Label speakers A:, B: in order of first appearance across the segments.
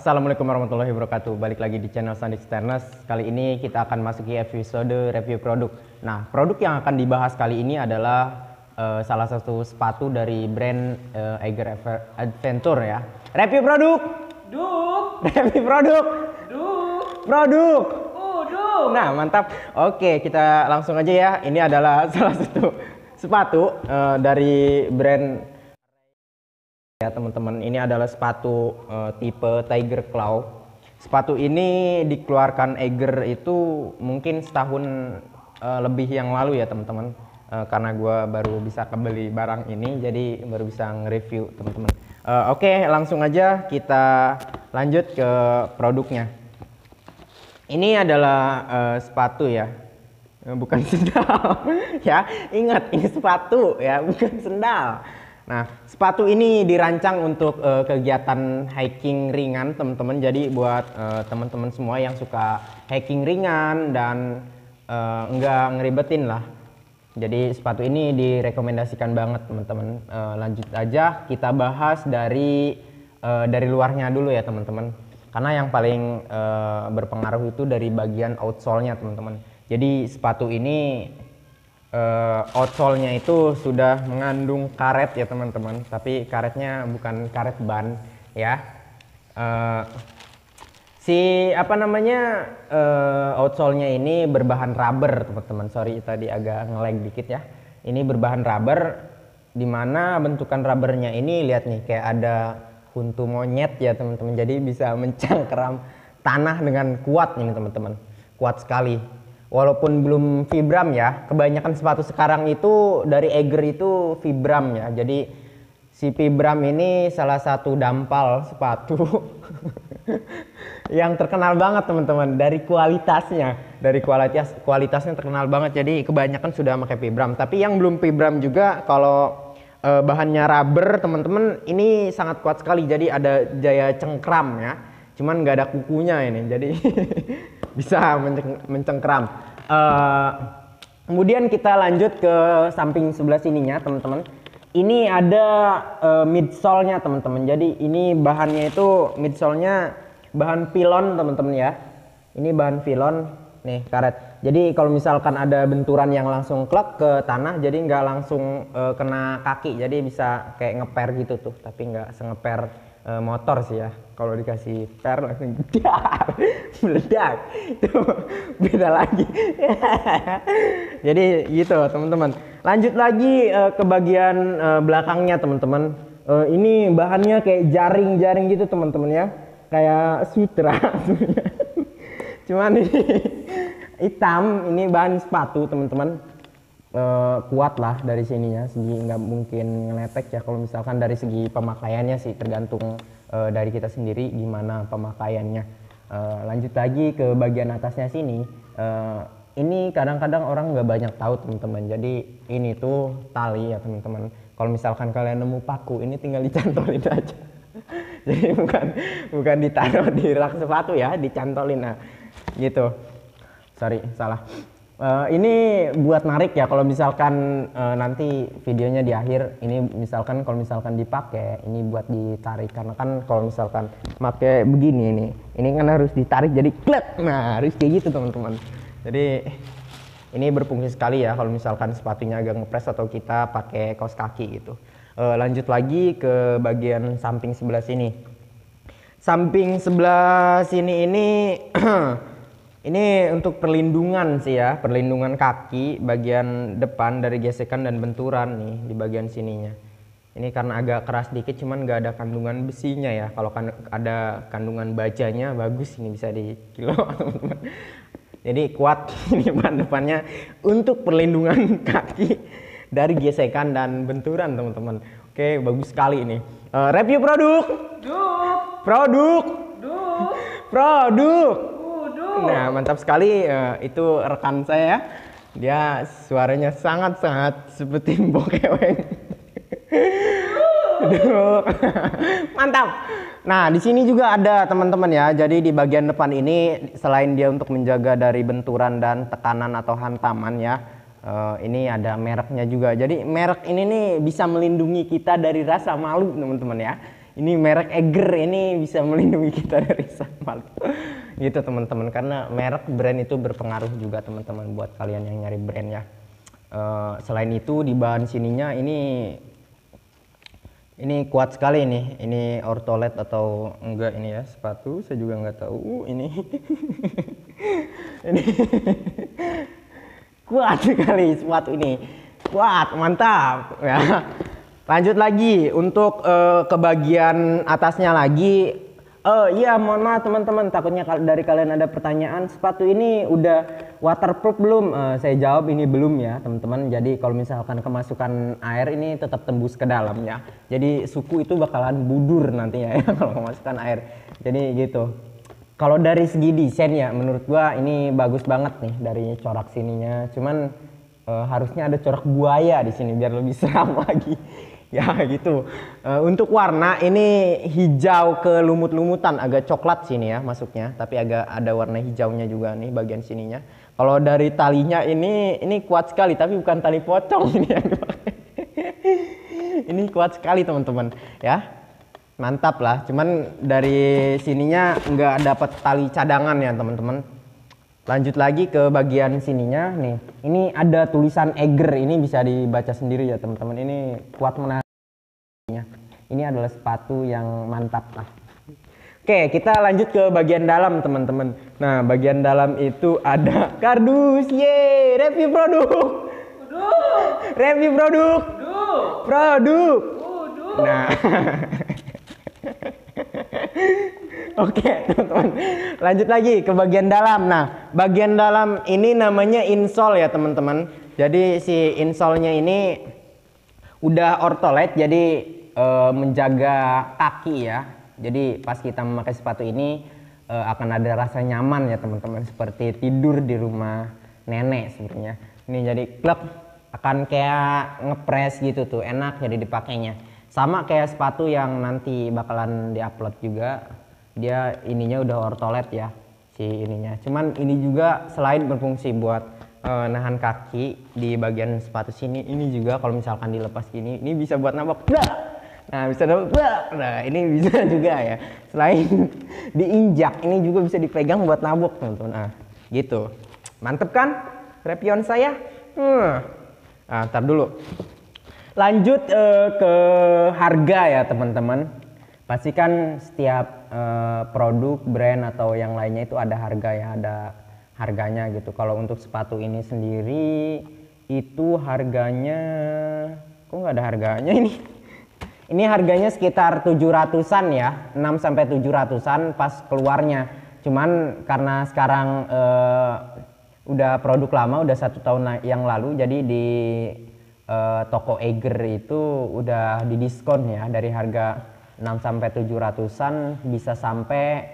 A: Assalamualaikum warahmatullahi wabarakatuh. Balik lagi di channel Sandi Sternes. Kali ini kita akan masuki episode review produk. Nah, produk yang akan dibahas kali ini adalah uh, salah satu sepatu dari brand uh, Eiger Adventure ya. Review produk. Duk. Review produk. Duk. Produk. Uduk. Oh, nah, mantap. Oke, kita langsung aja ya. Ini adalah salah satu sepatu uh, dari brand Ya teman-teman, ini adalah sepatu uh, tipe Tiger Claw. Sepatu ini dikeluarkan Eiger itu mungkin setahun uh, lebih yang lalu ya teman-teman. Uh, karena gue baru bisa kebeli barang ini, jadi baru bisa nge-review teman-teman. Uh, Oke, okay, langsung aja kita lanjut ke produknya. Ini adalah uh, sepatu ya, bukan sendal. ya, ingat ini sepatu ya, bukan sendal. Nah, sepatu ini dirancang untuk uh, kegiatan hiking ringan, teman-teman. Jadi buat uh, teman-teman semua yang suka hiking ringan dan uh, enggak ngeribetin lah. Jadi sepatu ini direkomendasikan banget, teman-teman. Uh, lanjut aja kita bahas dari uh, dari luarnya dulu ya, teman-teman. Karena yang paling uh, berpengaruh itu dari bagian outsole-nya, teman-teman. Jadi sepatu ini uh, eh, nya itu sudah mengandung karet ya teman-teman tapi karetnya bukan karet ban ya uh, si apa namanya uh, eh, nya ini berbahan rubber teman-teman sorry tadi agak ngelag dikit ya ini berbahan rubber dimana bentukan rubbernya ini lihat nih kayak ada huntu monyet ya teman-teman jadi bisa mencangkeram tanah dengan kuat ini teman-teman kuat sekali walaupun belum vibram ya, kebanyakan sepatu sekarang itu dari Eger itu vibram ya. Jadi si vibram ini salah satu dampal sepatu yang terkenal banget teman-teman dari kualitasnya, dari kualitas kualitasnya terkenal banget. Jadi kebanyakan sudah pakai vibram. Tapi yang belum vibram juga kalau eh, bahannya rubber teman-teman ini sangat kuat sekali. Jadi ada jaya cengkram ya cuman nggak ada kukunya ini jadi bisa menceng mencengkram uh, kemudian kita lanjut ke samping sebelah sininya teman-teman ini ada uh, midsole-nya teman-teman jadi ini bahannya itu midsole-nya bahan pilon teman-teman ya ini bahan pilon nih karet jadi kalau misalkan ada benturan yang langsung klek ke tanah jadi nggak langsung uh, kena kaki jadi bisa kayak ngeper gitu tuh tapi nggak sengeper Eh, motor sih ya kalau dikasih per langsung dar meledak itu beda lagi jadi gitu teman-teman lanjut lagi uh, ke bagian uh, belakangnya teman-teman uh, ini bahannya kayak jaring-jaring gitu teman-teman ya kayak sutra cuman ini hitam ini bahan sepatu teman-teman uh, kuat lah dari sininya segi nggak mungkin ngetek ya kalau misalkan dari segi pemakaiannya sih tergantung uh, dari kita sendiri gimana pemakaiannya uh, lanjut lagi ke bagian atasnya sini uh, ini kadang-kadang orang nggak banyak tahu teman-teman jadi ini tuh tali ya teman-teman kalau misalkan kalian nemu paku ini tinggal dicantolin aja jadi bukan bukan ditaruh di rak sepatu ya dicantolin nah gitu sorry salah Eh, ini buat narik ya kalau misalkan uh, nanti videonya di akhir ini misalkan kalau misalkan dipakai ini buat ditarik karena kan kalau misalkan pakai begini ini ini kan harus ditarik jadi klet nah harus kayak gitu teman-teman jadi ini berfungsi sekali ya kalau misalkan sepatunya agak ngepres atau kita pakai kaos kaki gitu uh, lanjut lagi ke bagian samping sebelah sini samping sebelah sini ini Ini untuk perlindungan sih ya, perlindungan kaki bagian depan dari gesekan dan benturan nih di bagian sininya. Ini karena agak keras dikit cuman gak ada kandungan besinya ya. Kalau kan ada kandungan bajanya bagus ini bisa di kilo teman-teman. Jadi kuat ini ban depannya untuk perlindungan kaki dari gesekan dan benturan teman-teman. Oke, bagus sekali ini. Uh, review produk. Duk. Produk. Duk. Produk. Nah, mantap sekali uh, itu rekan saya. Ya. Dia suaranya sangat-sangat seperti bokeweng. mantap. Nah, di sini juga ada teman-teman ya. Jadi di bagian depan ini selain dia untuk menjaga dari benturan dan tekanan atau hantaman ya. Uh, ini ada mereknya juga. Jadi merek ini nih bisa melindungi kita dari rasa malu, teman-teman ya ini merek Eger ini bisa melindungi kita dari sampah gitu teman-teman karena merek brand itu berpengaruh juga teman-teman buat kalian yang nyari brand uh, selain itu di bahan sininya ini ini kuat sekali nih ini ortolet atau enggak ini ya sepatu saya juga nggak tahu uh, ini ini kuat sekali sepatu ini kuat mantap ya Lanjut lagi untuk uh, eh, ke bagian atasnya lagi. Uh, iya, mohon maaf teman-teman, takutnya dari kalian ada pertanyaan, sepatu ini udah waterproof belum? Uh, saya jawab ini belum ya, teman-teman. Jadi kalau misalkan kemasukan air ini tetap tembus ke dalam ya. Jadi suku itu bakalan budur nantinya ya kalau kemasukan air. Jadi gitu. Kalau dari segi desain ya, menurut gua ini bagus banget nih dari corak sininya. Cuman uh, harusnya ada corak buaya di sini biar lebih seram lagi. ya gitu. Uh, untuk warna ini hijau ke lumut-lumutan, agak coklat sini ya masuknya, tapi agak ada warna hijaunya juga nih bagian sininya. Kalau dari talinya ini ini kuat sekali, tapi bukan tali pocong ini yang ini kuat sekali teman-teman ya mantap lah cuman dari sininya nggak dapat tali cadangan ya teman-teman Lanjut lagi ke bagian sininya nih. Ini ada tulisan Eger ini bisa dibaca sendiri ya teman-teman. Ini kuat menariknya Ini adalah sepatu yang mantap lah. Oke, kita lanjut ke bagian dalam teman-teman. Nah, bagian dalam itu ada kardus. ye review produk. Produk. Review produk. Produk. Produk. Nah. Oke, teman-teman. Lanjut lagi ke bagian dalam. Nah, bagian dalam ini namanya insole ya, teman-teman. Jadi si insole nya ini udah ortolet jadi e, menjaga kaki ya. Jadi pas kita memakai sepatu ini e, akan ada rasa nyaman ya, teman-teman, seperti tidur di rumah nenek sebenarnya. Ini jadi klub akan kayak ngepres gitu tuh, enak jadi dipakainya sama kayak sepatu yang nanti bakalan diupload juga dia ininya udah ortolet ya si ininya cuman ini juga selain berfungsi buat uh, nahan kaki di bagian sepatu sini ini juga kalau misalkan dilepas gini ini bisa buat nabok nah bisa nabok nah ini bisa juga ya selain diinjak ini juga bisa dipegang buat nabok teman-teman nah gitu mantep kan repion saya hmm. nah, ntar dulu Lanjut uh, ke harga ya teman-teman. Pastikan setiap uh, produk, brand atau yang lainnya itu ada harga ya, ada harganya gitu. Kalau untuk sepatu ini sendiri itu harganya, kok nggak ada harganya ini? Ini harganya sekitar 700-an ya, 6 sampai 700-an pas keluarnya. Cuman karena sekarang uh, udah produk lama, udah satu tahun yang lalu, jadi di uh, toko Eger itu udah didiskon ya dari harga 6 sampai 700-an bisa sampai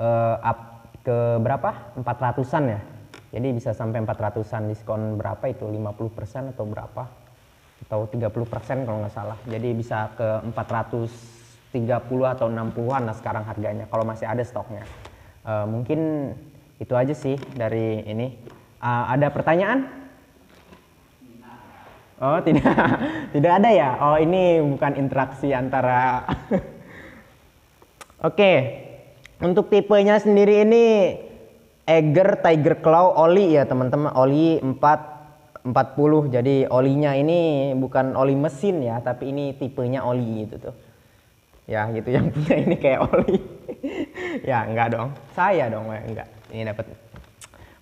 A: uh, up ke berapa? 400-an ya. Jadi bisa sampai 400-an diskon berapa itu 50% atau berapa? Atau 30% kalau nggak salah. Jadi bisa ke 430 atau 60-an lah sekarang harganya kalau masih ada stoknya. Uh, mungkin itu aja sih dari ini. Uh, ada pertanyaan? Oh tidak, tidak ada ya. Oh ini bukan interaksi antara. Oke, okay. untuk tipenya sendiri ini Eger Tiger Claw oli ya teman-teman. Oli 4 40. Jadi olinya ini bukan oli mesin ya, tapi ini tipenya oli gitu tuh. Ya gitu yang punya ini kayak oli. ya enggak dong, saya dong eh, enggak. Ini dapat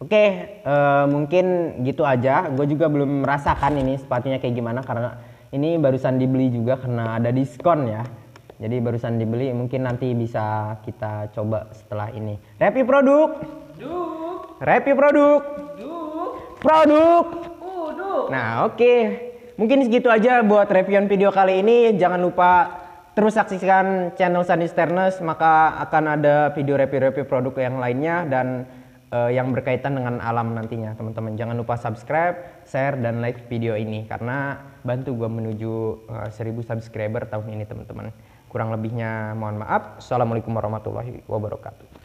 A: Oke, uh, mungkin gitu aja. Gue juga belum merasakan ini sepatunya kayak gimana karena ini barusan dibeli juga karena ada diskon ya. Jadi barusan dibeli, mungkin nanti bisa kita coba setelah ini. Review produk. Duh. Review produk. Duh. Produk. duh. Nah, oke. Okay. Mungkin segitu aja buat review video kali ini. Jangan lupa terus saksikan channel Sunny Sternes, maka akan ada video review-review produk yang lainnya dan uh, yang berkaitan dengan alam nantinya teman-teman jangan lupa subscribe share dan like video ini karena bantu gue menuju uh, eh, 1000 subscriber tahun ini teman-teman kurang lebihnya mohon maaf assalamualaikum warahmatullahi wabarakatuh